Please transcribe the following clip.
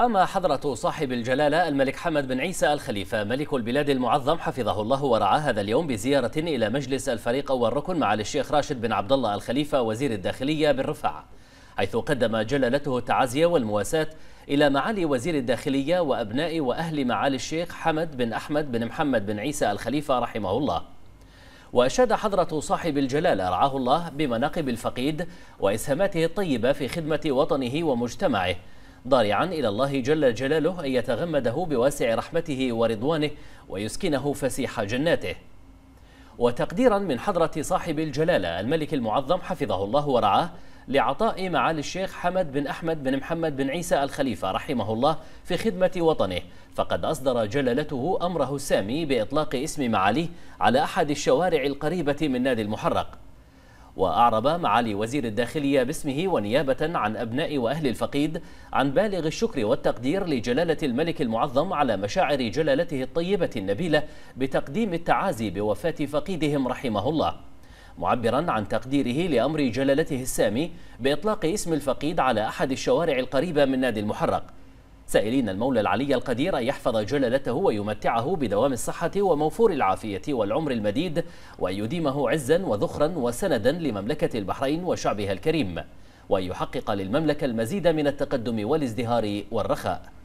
أما حضرة صاحب الجلالة الملك حمد بن عيسى الخليفة ملك البلاد المعظم حفظه الله ورعاه هذا اليوم بزيارة إلى مجلس الفريق أول ركن معالي الشيخ راشد بن عبد الله الخليفة وزير الداخلية بالرفع حيث قدم جلالته التعازي والمواساة إلى معالي وزير الداخلية وأبناء وأهل معالي الشيخ حمد بن أحمد بن محمد بن عيسى الخليفة رحمه الله وأشاد حضرة صاحب الجلالة رعاه الله بمناقب الفقيد وإسهاماته الطيبة في خدمة وطنه ومجتمعه ضارعا إلى الله جل جلاله أن يتغمده بواسع رحمته ورضوانه ويسكنه فسيح جناته وتقديرا من حضرة صاحب الجلالة الملك المعظم حفظه الله ورعاه لعطاء معالي الشيخ حمد بن أحمد بن محمد بن عيسى الخليفة رحمه الله في خدمة وطنه فقد أصدر جلالته أمره السامي بإطلاق اسم معاليه على أحد الشوارع القريبة من نادي المحرق وأعرب معالي وزير الداخلية باسمه ونيابة عن أبناء وأهل الفقيد عن بالغ الشكر والتقدير لجلالة الملك المعظم على مشاعر جلالته الطيبة النبيلة بتقديم التعازي بوفاة فقيدهم رحمه الله معبرا عن تقديره لأمر جلالته السامي بإطلاق اسم الفقيد على أحد الشوارع القريبة من نادي المحرق سائلين المولى العلي القدير أن يحفظ جلالته ويمتعه بدوام الصحة وموفور العافية والعمر المديد وأن يديمه عزا وذخرا وسندا لمملكة البحرين وشعبها الكريم وأن يحقق للمملكة المزيد من التقدم والازدهار والرخاء